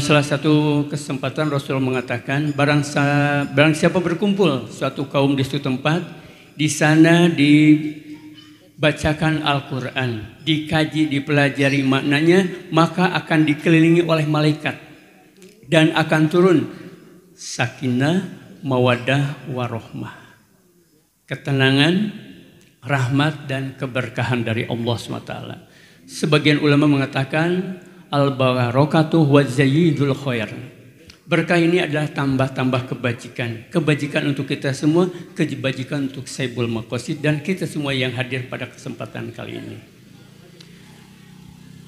salah satu kesempatan Rasulullah mengatakan, barang, barang siapa berkumpul suatu kaum di suatu tempat, di sana dibacakan Al-Quran, dikaji, dipelajari maknanya, maka akan dikelilingi oleh malaikat. Dan akan turun sakinah, mawadah, warohmah. Ketenangan, rahmat, dan keberkahan dari Allah SWT. Sebagian ulama mengatakan al-barakatuh wa zayyidul khair. Berkah ini adalah tambah-tambah kebajikan. Kebajikan untuk kita semua, kebajikan untuk Saibul Makosid dan kita semua yang hadir pada kesempatan kali ini.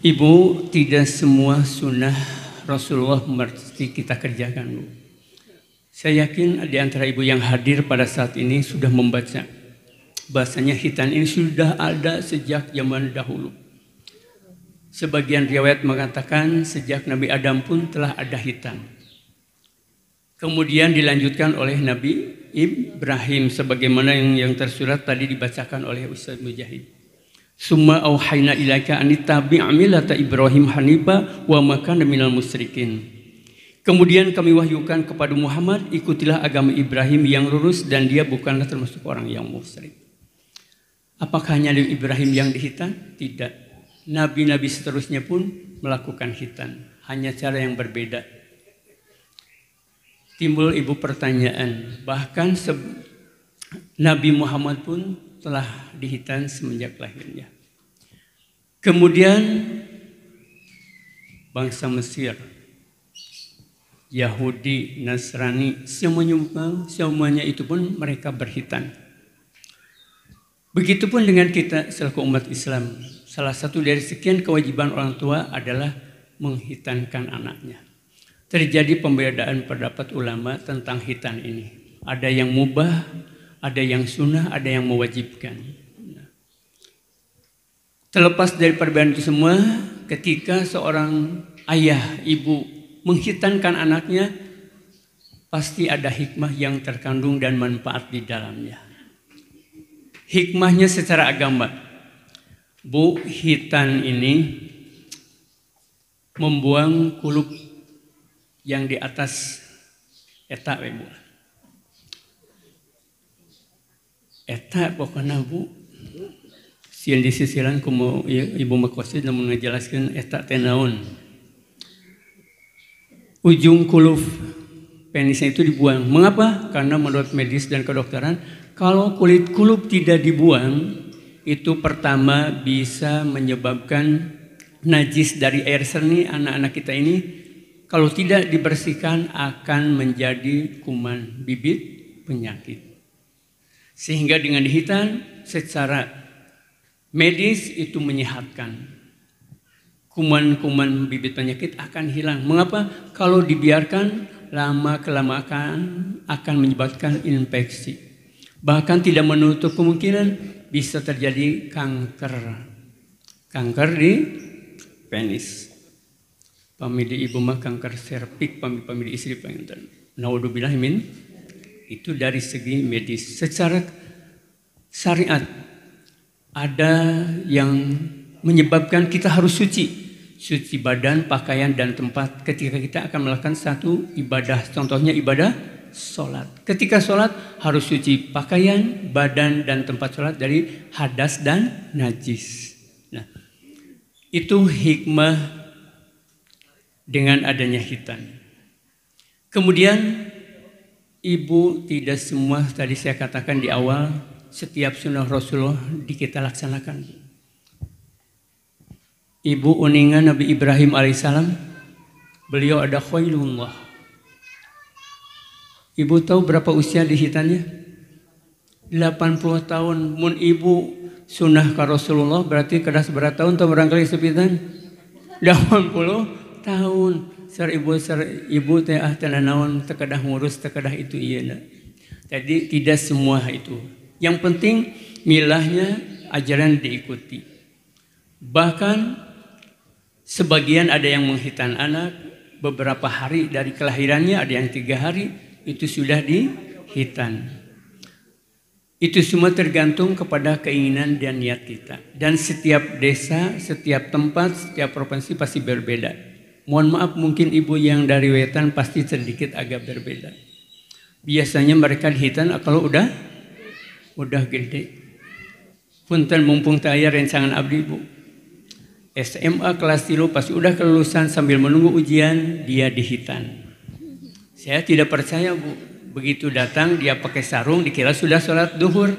Ibu, tidak semua sunnah Rasulullah mesti kita kerjakan. Bu. Saya yakin di antara ibu yang hadir pada saat ini sudah membaca. Bahasanya hitan ini sudah ada sejak zaman dahulu Sebagian riwayat mengatakan sejak Nabi Adam pun telah ada hitam. Kemudian dilanjutkan oleh Nabi Ibrahim sebagaimana yang, yang tersurat tadi dibacakan oleh Ustaz Mujahid. Summa auhayna ilaika anittabi' millata Ibrahim hanifa wa makana minal musyrikin. Kemudian kami wahyukan kepada Muhammad, ikutilah agama Ibrahim yang lurus dan dia bukanlah termasuk orang yang musyrik. Apakah hanya Ibrahim yang dihitan? Tidak nabi-nabi seterusnya pun melakukan hitan. Hanya cara yang berbeda. Timbul ibu pertanyaan. Bahkan Nabi Muhammad pun telah dihitan semenjak lahirnya. Kemudian bangsa Mesir, Yahudi, Nasrani, semuanya, semuanya itu pun mereka berhitan. Begitupun dengan kita selaku umat Islam. Salah satu dari sekian kewajiban orang tua adalah menghitankan anaknya. Terjadi pembedaan pendapat ulama tentang hitan ini. Ada yang mubah, ada yang sunnah, ada yang mewajibkan. Terlepas dari perbedaan itu semua, ketika seorang ayah, ibu menghitankan anaknya, pasti ada hikmah yang terkandung dan manfaat di dalamnya hikmahnya secara agama. Bu Hitan ini membuang kulup yang di atas eta we Bu. Eta pokoknya Bu sisi disisiran ku ya, Ibu Makosid namun ngejelaskeun eta tenaun, Ujung kuluf penisnya itu dibuang. Mengapa? Karena menurut medis dan kedokteran, kalau kulit kulup tidak dibuang, itu pertama bisa menyebabkan najis dari air seni anak-anak kita ini kalau tidak dibersihkan akan menjadi kuman bibit penyakit. Sehingga dengan dihitan secara medis itu menyehatkan kuman-kuman bibit penyakit akan hilang. Mengapa? Kalau dibiarkan lama kelamaan akan menyebabkan infeksi. Bahkan tidak menutup kemungkinan bisa terjadi kanker. Kanker di penis. Pemilih ibu mah kanker serpik, pemilih istri pengen. Naudzubillah min. Itu dari segi medis. Secara syariat ada yang menyebabkan kita harus suci suci badan, pakaian, dan tempat ketika kita akan melakukan satu ibadah. Contohnya ibadah sholat. Ketika sholat harus suci pakaian, badan, dan tempat sholat dari hadas dan najis. Nah, itu hikmah dengan adanya hitam. Kemudian ibu tidak semua tadi saya katakan di awal setiap sunnah Rasulullah di kita laksanakan ibu uningan Nabi Ibrahim alaihissalam beliau ada khairullah ibu tahu berapa usia di 80 tahun mun ibu sunnah ke Rasulullah berarti kedas berat tahun atau barangkali sepitan 80 tahun ser ibu ser ibu teh ah naon tekedah ngurus tekedah itu iya nak jadi tidak semua itu yang penting milahnya ajaran diikuti bahkan Sebagian ada yang menghitan anak, beberapa hari dari kelahirannya, ada yang tiga hari, itu sudah dihitan. Itu semua tergantung kepada keinginan dan niat kita. Dan setiap desa, setiap tempat, setiap provinsi pasti berbeda. Mohon maaf mungkin ibu yang dari wetan pasti sedikit agak berbeda. Biasanya mereka dihitan ah, kalau udah udah gede. Punten mumpung tayar rencangan abdi ibu. SMA kelas tilu pas udah kelulusan sambil menunggu ujian dia dihitan. Saya tidak percaya bu, begitu datang dia pakai sarung dikira sudah sholat duhur.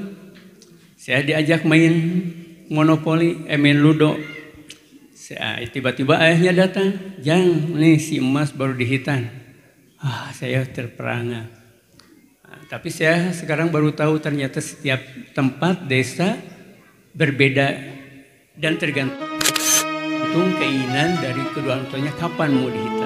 Saya diajak main monopoli, eh, main ludo. Eh, tiba-tiba ayahnya datang, jang nih si emas baru dihitan. Ah, saya terperangah. Ah, tapi saya sekarang baru tahu ternyata setiap tempat desa berbeda dan tergantung tergantung keinginan dari kedua orang tuanya kapan mau dihitung.